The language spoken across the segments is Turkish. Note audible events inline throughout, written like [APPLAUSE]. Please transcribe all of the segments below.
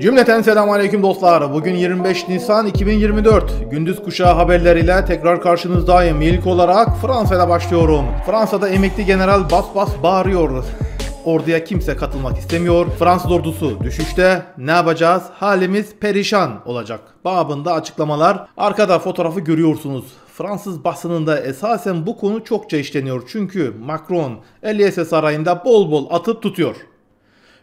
Cümleten selam aleyküm dostlar. Bugün 25 Nisan 2024. Gündüz kuşağı haberleriyle tekrar karşınızdayım. İlk olarak Fransa'da başlıyorum. Fransa'da emekli general bas bas bağırıyor. Orduya kimse katılmak istemiyor. Fransız ordusu düşüşte. Ne yapacağız? Halimiz perişan olacak. Babında açıklamalar. Arkada fotoğrafı görüyorsunuz. Fransız basınında esasen bu konu çokça işleniyor. Çünkü Macron Elysee sarayında bol bol atıp tutuyor.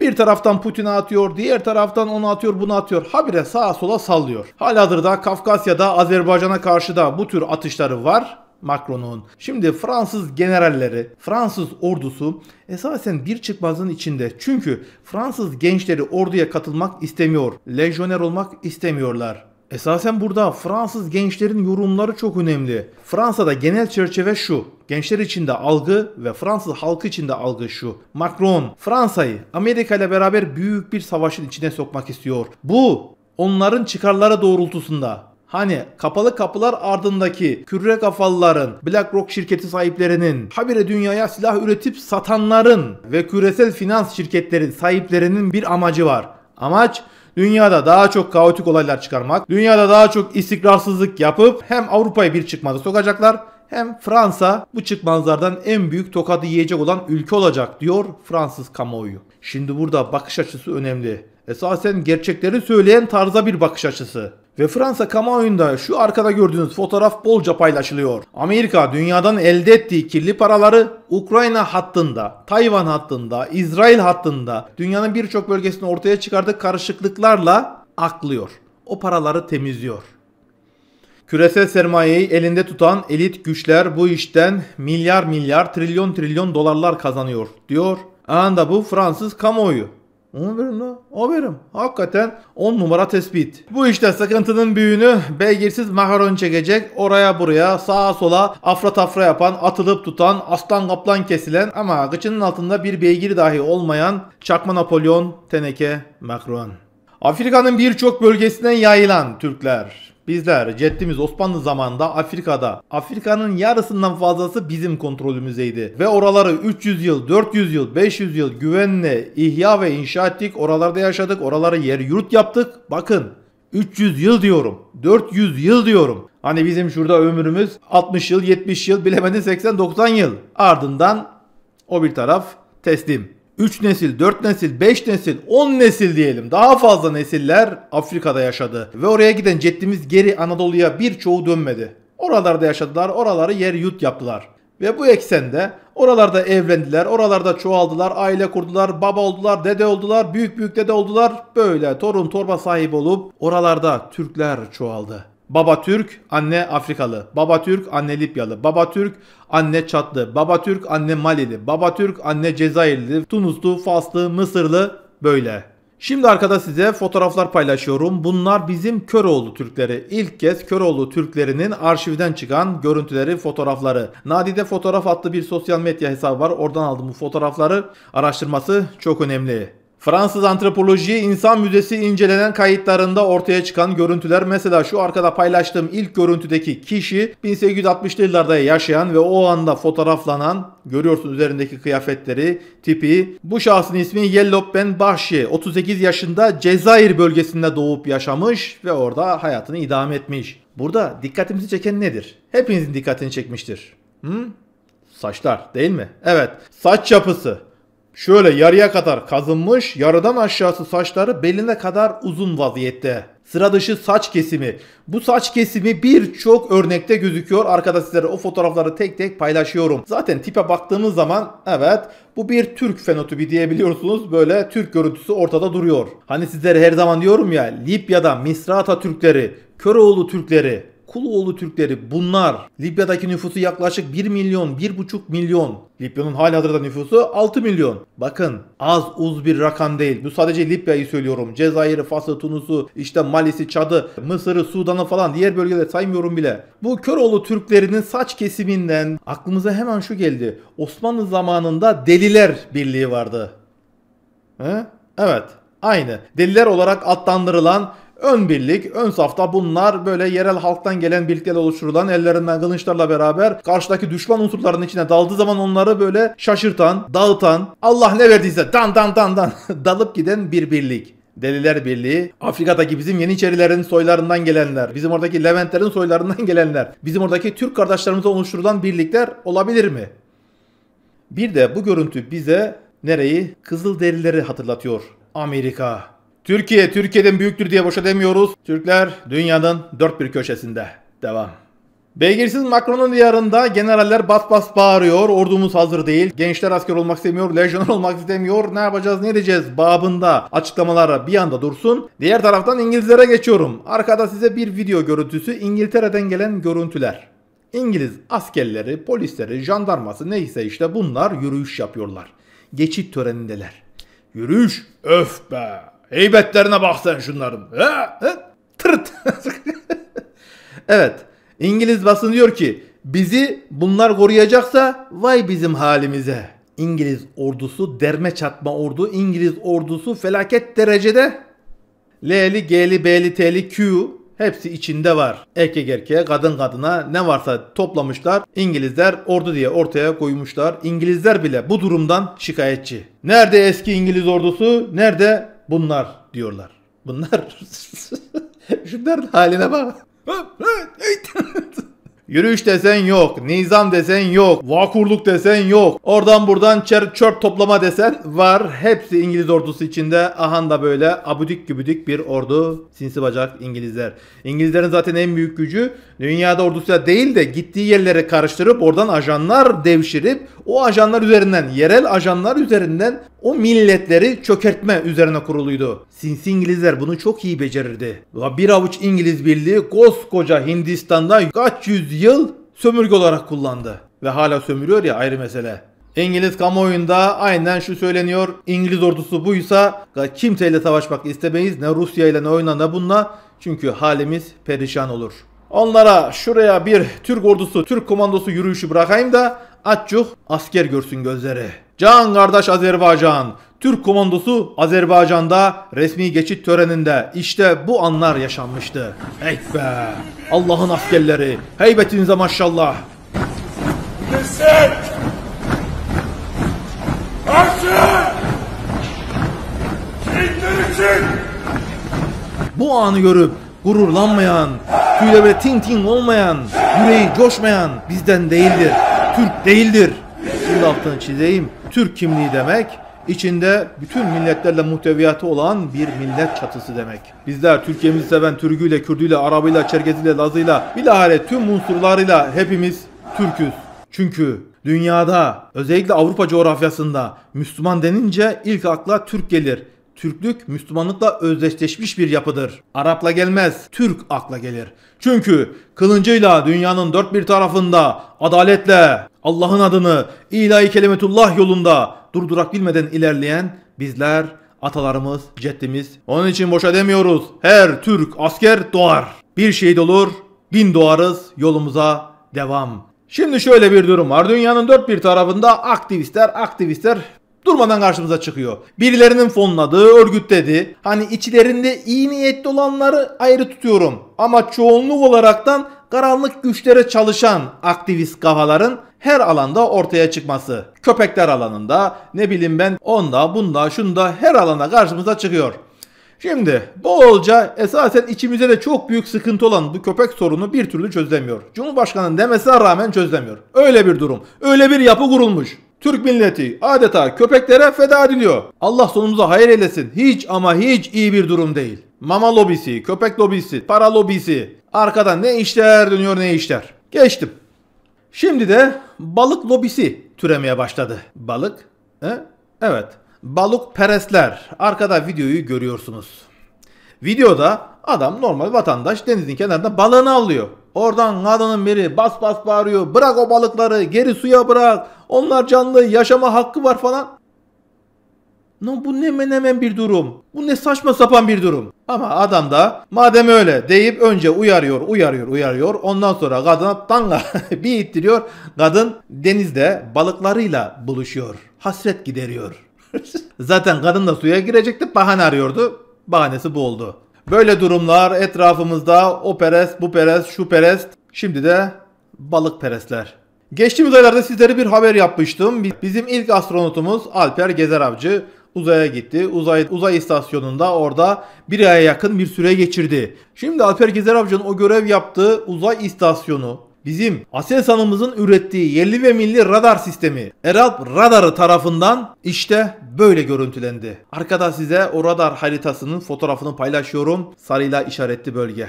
Bir taraftan Putin'e atıyor, diğer taraftan onu atıyor, bunu atıyor. Habire sağa sola sallıyor. Halihazırda Kafkasya'da Azerbaycan'a karşı da bu tür atışları var. Macron'un. Şimdi Fransız generalleri, Fransız ordusu esasen bir çıkmazın içinde. Çünkü Fransız gençleri orduya katılmak istemiyor. Lejyoner olmak istemiyorlar. Esasen burada Fransız gençlerin yorumları çok önemli. Fransa'da genel çerçeve şu. Gençler içinde algı ve Fransız halkı içinde algı şu. Macron Fransa'yı Amerika ile beraber büyük bir savaşın içine sokmak istiyor. Bu onların çıkarları doğrultusunda Hani kapalı kapılar ardındaki kürre kafalıların, BlackRock şirketi sahiplerinin, habire dünyaya silah üretip satanların ve küresel finans şirketlerin sahiplerinin bir amacı var. Amaç dünyada daha çok kaotik olaylar çıkarmak, dünyada daha çok istikrarsızlık yapıp hem Avrupa'yı bir çıkmaza sokacaklar hem Fransa bu çıkmazlardan en büyük tokadı yiyecek olan ülke olacak diyor Fransız kamuoyu. Şimdi burada bakış açısı önemli. Esasen gerçekleri söyleyen tarza bir bakış açısı. Ve Fransa kamuoyunda şu arkada gördüğünüz fotoğraf bolca paylaşılıyor. Amerika dünyadan elde ettiği kirli paraları Ukrayna hattında, Tayvan hattında, İsrail hattında dünyanın birçok bölgesinde ortaya çıkardığı karışıklıklarla aklıyor. O paraları temizliyor. Küresel sermayeyi elinde tutan elit güçler bu işten milyar milyar trilyon trilyon dolarlar kazanıyor diyor. Anında bu Fransız kamuoyu. Aferin la. Aferin. Hakikaten 10 numara tespit. Bu işte sıkıntının büyüğünü beygirsiz makaron çekecek. Oraya buraya sağa sola afra tafra yapan, atılıp tutan, aslan kaplan kesilen ama gıçının altında bir beygiri dahi olmayan çakma Napolyon teneke makaron. Afrika'nın birçok bölgesinden yayılan Türkler Bizler ceddimiz Osmanlı zamanında Afrika'da. Afrika'nın yarısından fazlası bizim kontrolümüzdeydi. Ve oraları 300 yıl, 400 yıl, 500 yıl güvenle ihya ve inşa ettik. Oralarda yaşadık. Oraları yer yurt yaptık. Bakın 300 yıl diyorum. 400 yıl diyorum. Hani bizim şurada ömrümüz 60 yıl, 70 yıl, bilemedin 80-90 yıl. Ardından o bir taraf teslim. 3 nesil, 4 nesil, 5 nesil, 10 nesil diyelim daha fazla nesiller Afrika'da yaşadı. Ve oraya giden ceddimiz geri Anadolu'ya birçoğu dönmedi. Oralarda yaşadılar, oraları yer yut yaptılar. Ve bu eksende oralarda evlendiler, oralarda çoğaldılar, aile kurdular, baba oldular, dede oldular, büyük büyük dede oldular. Böyle torun torba sahibi olup oralarda Türkler çoğaldı. Baba Türk, anne Afrikalı. Baba Türk, anne Libyalı. Baba Türk, anne Çatlı. Baba Türk, anne Malili. Baba Türk, anne Cezayirli. Tunuslu, Faslı, Mısırlı böyle. Şimdi arkada size fotoğraflar paylaşıyorum. Bunlar bizim Köroğlu Türkleri. İlk kez Köroğlu Türklerinin arşivden çıkan görüntüleri, fotoğrafları. Nadide fotoğraf adlı bir sosyal medya hesabı var. Oradan aldım bu fotoğrafları. Araştırması çok önemli. Fransız Antropoloji İnsan Müzesi incelenen kayıtlarında ortaya çıkan görüntüler mesela şu arkada paylaştığım ilk görüntüdeki kişi 1860'lı yıllarda yaşayan ve o anda fotoğraflanan görüyorsun üzerindeki kıyafetleri, tipi. Bu şahsın ismi Yellow Ben Bahşi 38 yaşında Cezayir bölgesinde doğup yaşamış ve orada hayatını idame etmiş. Burada dikkatimizi çeken nedir? Hepinizin dikkatini çekmiştir. Hı? Saçlar değil mi? Evet saç yapısı. Şöyle yarıya kadar kazınmış, yarıdan aşağısı saçları beline kadar uzun vaziyette. Sıra dışı saç kesimi. Bu saç kesimi birçok örnekte gözüküyor. Arkada sizlere o fotoğrafları tek tek paylaşıyorum. Zaten tipe baktığımız zaman evet bu bir Türk fenotipi diyebiliyorsunuz. Böyle Türk görüntüsü ortada duruyor. Hani sizlere her zaman diyorum ya Libya'da Misrata Türkleri, Köroğlu Türkleri, Kuloğlu Türkleri bunlar. Libya'daki nüfusu yaklaşık 1 milyon, 1,5 milyon. Libya'nın hazırda nüfusu 6 milyon. Bakın az uz bir rakam değil. Bu sadece Libya'yı söylüyorum. Cezayir'i, Fas'ı, Tunus'u, işte Malis'i, Çad'ı, Mısır'ı, Sudan'ı falan diğer bölgeleri saymıyorum bile. Bu Köroğlu Türklerinin saç kesiminden aklımıza hemen şu geldi. Osmanlı zamanında Deliler Birliği vardı. He? Evet. Aynı. Deliler olarak adlandırılan Ön birlik, ön safta bunlar böyle yerel halktan gelen birlikler oluşturulan ellerinden kılıçlarla beraber karşıdaki düşman unsurlarının içine daldığı zaman onları böyle şaşırtan, dağıtan, Allah ne verdiyse dan dan dan dan [LAUGHS] dalıp giden bir birlik. Deliler Birliği, Afrika'daki bizim Yeniçerilerin soylarından gelenler, bizim oradaki Leventlerin soylarından [LAUGHS] gelenler, bizim oradaki Türk kardeşlerimize oluşturulan birlikler olabilir mi? Bir de bu görüntü bize nereyi? Kızıl derileri hatırlatıyor. Amerika. Türkiye, Türkiye'den büyüktür diye boşa demiyoruz. Türkler dünyanın dört bir köşesinde. Devam. Beygirsiz Macron'un diyarında generaller bas bas bağırıyor. Ordumuz hazır değil. Gençler asker olmak istemiyor. Lejyoner olmak istemiyor. Ne yapacağız ne edeceğiz babında açıklamalara bir anda dursun. Diğer taraftan İngilizlere geçiyorum. Arkada size bir video görüntüsü İngiltere'den gelen görüntüler. İngiliz askerleri, polisleri, jandarması neyse işte bunlar yürüyüş yapıyorlar. Geçit törenindeler. Yürüyüş öf be. Heybetlerine bak sen şunların. Ha? Ha? Tırt. [LAUGHS] evet. İngiliz basın diyor ki bizi bunlar koruyacaksa vay bizim halimize. İngiliz ordusu derme çatma ordu. İngiliz ordusu felaket derecede. L'li, G'li, B'li, T'li, Q hepsi içinde var. Erkek erkeğe, kadın kadına ne varsa toplamışlar. İngilizler ordu diye ortaya koymuşlar. İngilizler bile bu durumdan şikayetçi. Nerede eski İngiliz ordusu? Nerede bunlar diyorlar. Bunlar. [LAUGHS] Şunların haline bak. [LAUGHS] Yürüyüş desen yok, nizam desen yok, vakurluk desen yok, oradan buradan çer çöp toplama desen var. Hepsi İngiliz ordusu içinde. Ahan da böyle abudik gübüdik bir ordu. Sinsi bacak İngilizler. İngilizlerin zaten en büyük gücü dünyada ordusuyla değil de gittiği yerlere karıştırıp oradan ajanlar devşirip o ajanlar üzerinden, yerel ajanlar üzerinden o milletleri çökertme üzerine kuruluydu. Sinsi İngilizler bunu çok iyi becerirdi. Bir avuç İngiliz birliği koskoca Hindistan'da kaç yüz yıl sömürge olarak kullandı. Ve hala sömürüyor ya ayrı mesele. İngiliz kamuoyunda aynen şu söyleniyor. İngiliz ordusu buysa kimseyle savaşmak istemeyiz. Ne Rusya ile ne oyna ne bununla. Çünkü halimiz perişan olur. Onlara şuraya bir Türk ordusu, Türk komandosu yürüyüşü bırakayım da açcuk asker görsün gözleri. Can kardeş Azerbaycan, Türk komandosu Azerbaycan'da resmi geçit töreninde işte bu anlar yaşanmıştı. Hey be! Allah'ın askerleri, heybetinize maşallah. Destek! Arşı! Şehitler için! Bu anı görüp gururlanmayan, Tüyle böyle tin tin olmayan, yüreği coşmayan bizden değildir. Türk değildir. Şimdi altını çizeyim. Türk kimliği demek içinde bütün milletlerle muhteviyatı olan bir millet çatısı demek. Bizler Türkiye'mizi seven Türküyle, Kürdüyle, Arabıyla, Çerkeziyle, Lazıyla, bilahare tüm unsurlarıyla hepimiz Türküz. Çünkü dünyada özellikle Avrupa coğrafyasında Müslüman denince ilk akla Türk gelir. Türklük Müslümanlıkla özdeşleşmiş bir yapıdır. Arapla gelmez, Türk akla gelir. Çünkü kılıncıyla dünyanın dört bir tarafında adaletle Allah'ın adını ilahi kelimetullah yolunda durdurak bilmeden ilerleyen bizler atalarımız, ceddimiz. Onun için boşa demiyoruz. Her Türk asker doğar. Bir şehit olur, bin doğarız, yolumuza devam. Şimdi şöyle bir durum var. Dünyanın dört bir tarafında aktivistler, aktivistler durmadan karşımıza çıkıyor. Birilerinin fonladığı, örgütledi. Hani içlerinde iyi niyetli olanları ayrı tutuyorum. Ama çoğunluk olaraktan karanlık güçlere çalışan aktivist kafaların her alanda ortaya çıkması. Köpekler alanında ne bileyim ben onda bunda şunda her alana karşımıza çıkıyor. Şimdi bolca esasen içimize de çok büyük sıkıntı olan bu köpek sorunu bir türlü çözlemiyor. Cumhurbaşkanının demesine rağmen çözlemiyor. Öyle bir durum. Öyle bir yapı kurulmuş. Türk milleti adeta köpeklere feda ediliyor. Allah sonumuza hayır eylesin. Hiç ama hiç iyi bir durum değil. Mama lobisi, köpek lobisi, para lobisi. Arkadan ne işler dönüyor ne işler. Geçtim. Şimdi de balık lobisi türemeye başladı. Balık? He? Evet. Balık peresler. Arkada videoyu görüyorsunuz. Videoda adam normal vatandaş denizin kenarında balığını alıyor. Oradan kadının biri bas bas bağırıyor. Bırak o balıkları geri suya bırak. Onlar canlı, yaşama hakkı var falan. No, bu ne menemen bir durum. Bu ne saçma sapan bir durum. Ama adam da madem öyle deyip önce uyarıyor, uyarıyor, uyarıyor. Ondan sonra kadına tanga [LAUGHS] bir ittiriyor. Kadın denizde balıklarıyla buluşuyor. Hasret gideriyor. [LAUGHS] Zaten kadın da suya girecekti bahane arıyordu. Bahanesi bu oldu. Böyle durumlar etrafımızda o perest, bu perest, şu perest. Şimdi de balık perestler. Geçtiğimiz aylarda sizlere bir haber yapmıştım. Bizim ilk astronotumuz Alper Gezer uzaya gitti. Uzay, uzay istasyonunda orada bir aya yakın bir süre geçirdi. Şimdi Alper Gezer o görev yaptığı uzay istasyonu bizim Aselsan'ımızın ürettiği yerli ve milli radar sistemi Erat radarı tarafından işte böyle görüntülendi. Arkada size o radar haritasının fotoğrafını paylaşıyorum. Sarıyla işaretli bölge.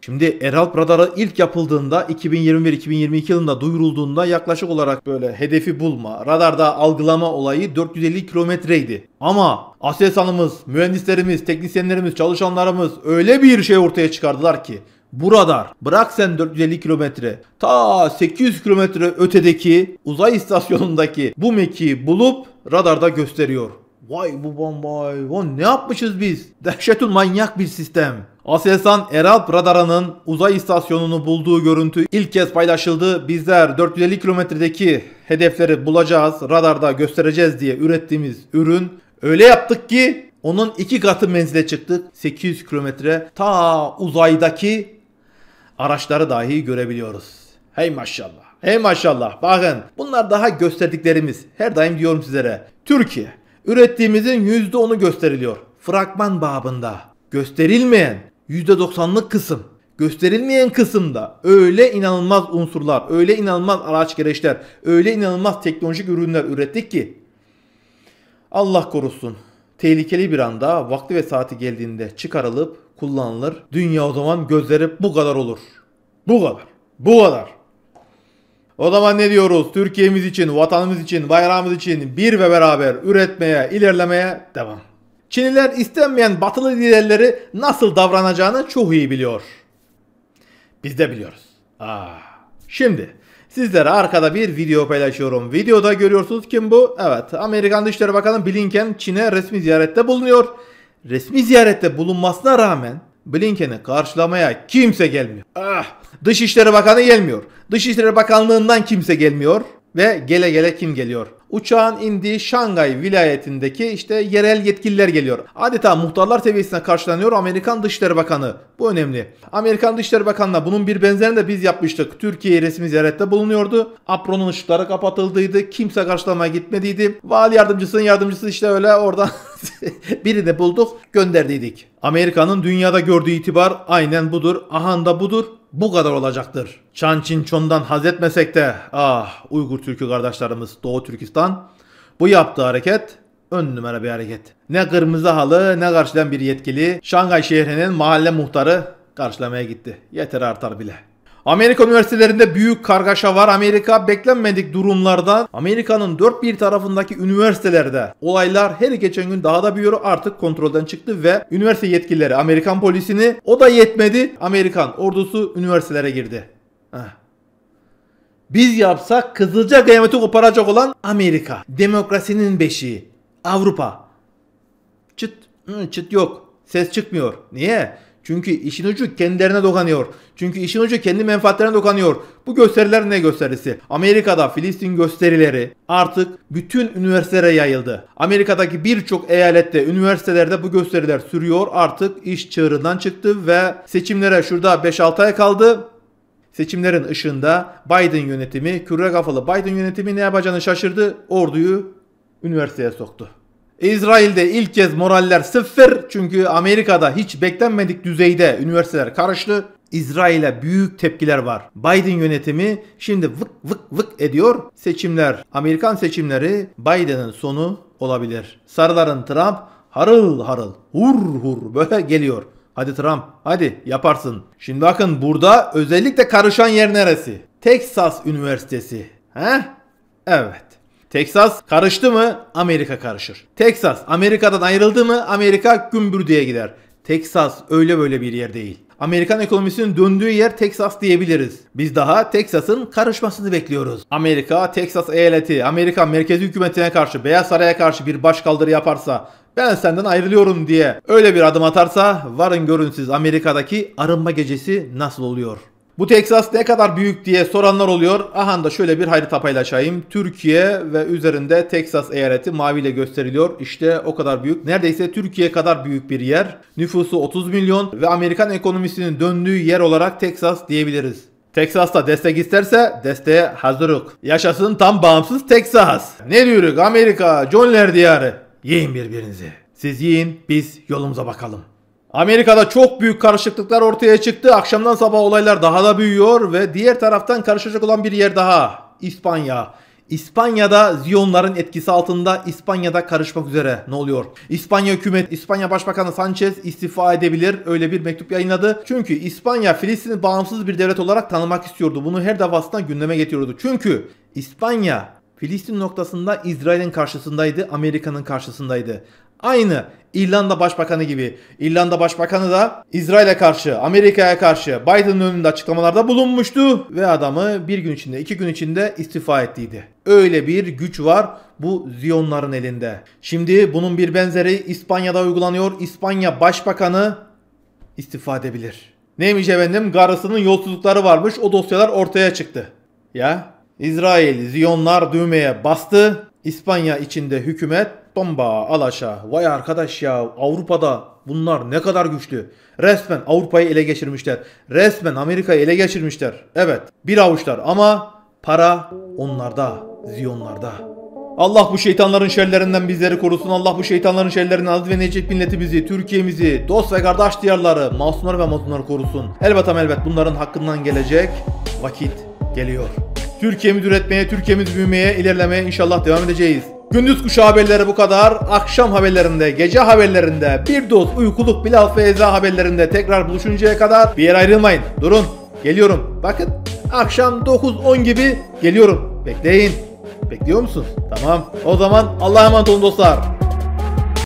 Şimdi Eralp radarı ilk yapıldığında 2021-2022 yılında duyurulduğunda yaklaşık olarak böyle hedefi bulma, radarda algılama olayı 450 kilometreydi. Ama ASESAN'ımız, mühendislerimiz, teknisyenlerimiz, çalışanlarımız öyle bir şey ortaya çıkardılar ki bu radar bırak sen 450 kilometre ta 800 kilometre ötedeki uzay istasyonundaki bu meki bulup radarda gösteriyor. Vay bu bombay, o ne yapmışız biz? Dehşetül manyak bir sistem. Aselsan Eralp radarının uzay istasyonunu bulduğu görüntü ilk kez paylaşıldı. Bizler 450 kilometredeki hedefleri bulacağız, radarda göstereceğiz diye ürettiğimiz ürün öyle yaptık ki onun iki katı menzile çıktık. 800 kilometre ta uzaydaki araçları dahi görebiliyoruz. Hey maşallah. Hey maşallah. Bakın bunlar daha gösterdiklerimiz. Her daim diyorum sizlere. Türkiye Ürettiğimizin %10'u gösteriliyor. Fragman babında. Gösterilmeyen %90'lık kısım. Gösterilmeyen kısımda öyle inanılmaz unsurlar, öyle inanılmaz araç gereçler, öyle inanılmaz teknolojik ürünler ürettik ki Allah korusun. Tehlikeli bir anda vakti ve saati geldiğinde çıkarılıp kullanılır. Dünya o zaman gözleri bu kadar olur. Bu kadar. Bu kadar. O zaman ne diyoruz? Türkiye'miz için, vatanımız için, bayrağımız için bir ve beraber üretmeye, ilerlemeye devam. Çinliler istenmeyen batılı liderleri nasıl davranacağını çok iyi biliyor. Biz de biliyoruz. Aa. Şimdi sizlere arkada bir video paylaşıyorum. Videoda görüyorsunuz kim bu? Evet Amerikan Dışişleri Bakanı Blinken Çin'e resmi ziyarette bulunuyor. Resmi ziyarette bulunmasına rağmen Blinken'i karşılamaya kimse gelmiyor. Ah, Dışişleri Bakanı gelmiyor. Dışişleri Bakanlığından kimse gelmiyor. Ve gele gele kim geliyor? Uçağın indiği Şangay vilayetindeki işte yerel yetkililer geliyor. Adeta muhtarlar seviyesine karşılanıyor Amerikan Dışişleri Bakanı. Bu önemli. Amerikan Dışişleri Bakanı'na bunun bir benzerini de biz yapmıştık. Türkiye resmi ziyarette bulunuyordu. Apron'un ışıkları kapatıldıydı. Kimse karşılamaya gitmediydi. Vali yardımcısının yardımcısı işte öyle orada. [LAUGHS] [LAUGHS] Birini bulduk gönderdiydik. Amerika'nın dünyada gördüğü itibar aynen budur. Ahan da budur. Bu kadar olacaktır. Çan Çin Çon'dan haz etmesek de ah Uygur Türkü kardeşlerimiz Doğu Türkistan bu yaptığı hareket ön numara bir hareket. Ne kırmızı halı ne karşıdan bir yetkili Şangay şehrinin mahalle muhtarı karşılamaya gitti. Yeter artar bile. Amerika üniversitelerinde büyük kargaşa var. Amerika beklenmedik durumlarda Amerika'nın dört bir tarafındaki üniversitelerde olaylar her geçen gün daha da büyüyor. Artık kontrolden çıktı ve üniversite yetkilileri Amerikan polisini o da yetmedi. Amerikan ordusu üniversitelere girdi. Heh. Biz yapsak kızılca kıyameti koparacak olan Amerika. Demokrasinin beşiği. Avrupa. Çıt. Çıt yok. Ses çıkmıyor. Niye? Çünkü işin ucu kendilerine dokanıyor. Çünkü işin ucu kendi menfaatlerine dokanıyor. Bu gösteriler ne gösterisi? Amerika'da Filistin gösterileri artık bütün üniversitelere yayıldı. Amerika'daki birçok eyalette, üniversitelerde bu gösteriler sürüyor. Artık iş çığırından çıktı ve seçimlere şurada 5-6 ay kaldı. Seçimlerin ışığında Biden yönetimi, kürre kafalı Biden yönetimi ne yapacağını şaşırdı. Orduyu üniversiteye soktu. İsrail'de ilk kez moraller sıfır çünkü Amerika'da hiç beklenmedik düzeyde üniversiteler karıştı. İsrail'e büyük tepkiler var. Biden yönetimi şimdi vık vık vık ediyor. Seçimler, Amerikan seçimleri Biden'ın sonu olabilir. Sarıların Trump harıl harıl, hur hur böyle geliyor. Hadi Trump, hadi yaparsın. Şimdi bakın burada özellikle karışan yer neresi? Texas Üniversitesi. He? Evet. Texas karıştı mı Amerika karışır. Texas Amerika'dan ayrıldı mı Amerika diye gider. Texas öyle böyle bir yer değil. Amerikan ekonomisinin döndüğü yer Texas diyebiliriz. Biz daha Texas'ın karışmasını bekliyoruz. Amerika, Texas eyaleti, Amerika merkezi hükümetine karşı, Beyaz Saray'a karşı bir başkaldırı yaparsa, ben senden ayrılıyorum diye öyle bir adım atarsa varın görün siz Amerika'daki arınma gecesi nasıl oluyor? Bu Texas ne kadar büyük diye soranlar oluyor. Aha da şöyle bir harita paylaşayım. Türkiye ve üzerinde Texas eyaleti maviyle gösteriliyor. İşte o kadar büyük. Neredeyse Türkiye kadar büyük bir yer. Nüfusu 30 milyon ve Amerikan ekonomisinin döndüğü yer olarak Texas diyebiliriz. Texas'ta destek isterse desteğe hazırık. Yaşasın tam bağımsız Texas. Ne diyoruz Amerika, John diyarı. Yiyin birbirinizi. Siz yiyin, biz yolumuza bakalım. Amerika'da çok büyük karışıklıklar ortaya çıktı. Akşamdan sabah olaylar daha da büyüyor ve diğer taraftan karışacak olan bir yer daha. İspanya. İspanya'da Ziyonların etkisi altında İspanya'da karışmak üzere ne oluyor? İspanya hükümet, İspanya Başbakanı Sanchez istifa edebilir öyle bir mektup yayınladı. Çünkü İspanya Filistin'i bağımsız bir devlet olarak tanımak istiyordu. Bunu her defasında gündeme getiriyordu. Çünkü İspanya Filistin noktasında İsrail'in karşısındaydı, Amerika'nın karşısındaydı. Aynı İrlanda Başbakanı gibi. İrlanda Başbakanı da İsrail'e karşı, Amerika'ya karşı Biden'ın önünde açıklamalarda bulunmuştu ve adamı bir gün içinde, iki gün içinde istifa ettiydi. Öyle bir güç var bu Ziyonların elinde. Şimdi bunun bir benzeri İspanya'da uygulanıyor. İspanya Başbakanı istifa edebilir. Neymiş efendim? Garısının yolsuzlukları varmış. O dosyalar ortaya çıktı. Ya İsrail, Ziyonlar düğmeye bastı. İspanya içinde hükümet Domba al aşağı. Vay arkadaş ya Avrupa'da bunlar ne kadar güçlü. Resmen Avrupa'yı ele geçirmişler. Resmen Amerika'yı ele geçirmişler. Evet bir avuçlar ama para onlarda, ziyonlarda. Allah bu şeytanların şerlerinden bizleri korusun. Allah bu şeytanların şerlerinden aziz ve necip milletimizi, Türkiye'mizi, dost ve kardeş diyarları, masumlar ve masumlar korusun. Elbet ama elbet bunların hakkından gelecek vakit geliyor. Türkiye'miz üretmeye, Türkiye'miz büyümeye, ilerlemeye inşallah devam edeceğiz. Gündüz kuşu haberleri bu kadar. Akşam haberlerinde, gece haberlerinde, bir doz uykuluk Bilal Feyza haberlerinde tekrar buluşuncaya kadar bir yer ayrılmayın. Durun, geliyorum. Bakın akşam 9-10 gibi geliyorum. Bekleyin. Bekliyor musunuz? Tamam. O zaman Allah'a emanet olun dostlar.